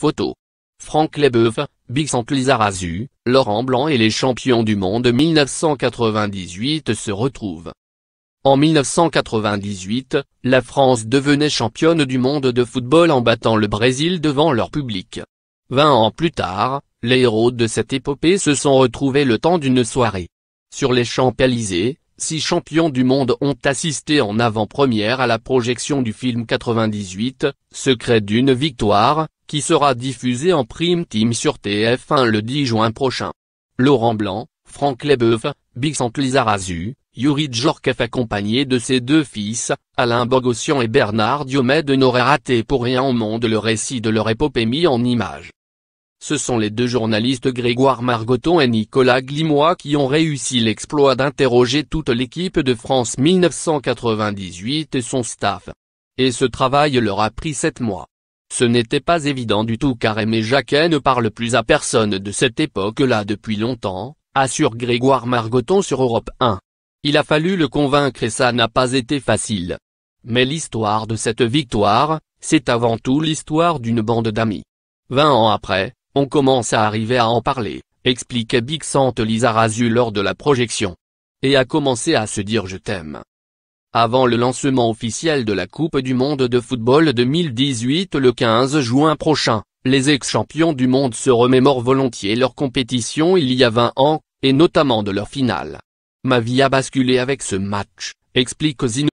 Photo. Franck Lebeuf, Bixente Lizarazu, Laurent Blanc et les champions du monde 1998 se retrouvent. En 1998, la France devenait championne du monde de football en battant le Brésil devant leur public. Vingt ans plus tard, les héros de cette épopée se sont retrouvés le temps d'une soirée. Sur les Champs-Élysées, six champions du monde ont assisté en avant-première à la projection du film 98, Secret d'une victoire, qui sera diffusé en prime time sur TF1 le 10 juin prochain. Laurent Blanc, Franck Lebeuf, Bixent Lizarazu, Yuri Djorkaeff accompagné de ses deux fils, Alain Bogossian et Bernard Diomède n'auraient raté pour rien au monde le récit de leur épopée en images. Ce sont les deux journalistes Grégoire Margoton et Nicolas Glimois qui ont réussi l'exploit d'interroger toute l'équipe de France 1998 et son staff. Et ce travail leur a pris sept mois. Ce n'était pas évident du tout car Aimé Jacquet ne parle plus à personne de cette époque-là depuis longtemps, assure Grégoire Margoton sur Europe 1. Il a fallu le convaincre et ça n'a pas été facile. Mais l'histoire de cette victoire, c'est avant tout l'histoire d'une bande d'amis. Vingt ans après, on commence à arriver à en parler, expliquait Bixante Lisa Lizarazu lors de la projection. Et à commencer à se dire je t'aime. Avant le lancement officiel de la Coupe du Monde de football 2018 le 15 juin prochain, les ex-champions du monde se remémorent volontiers leur compétition il y a 20 ans, et notamment de leur finale. Ma vie a basculé avec ce match, explique Zino.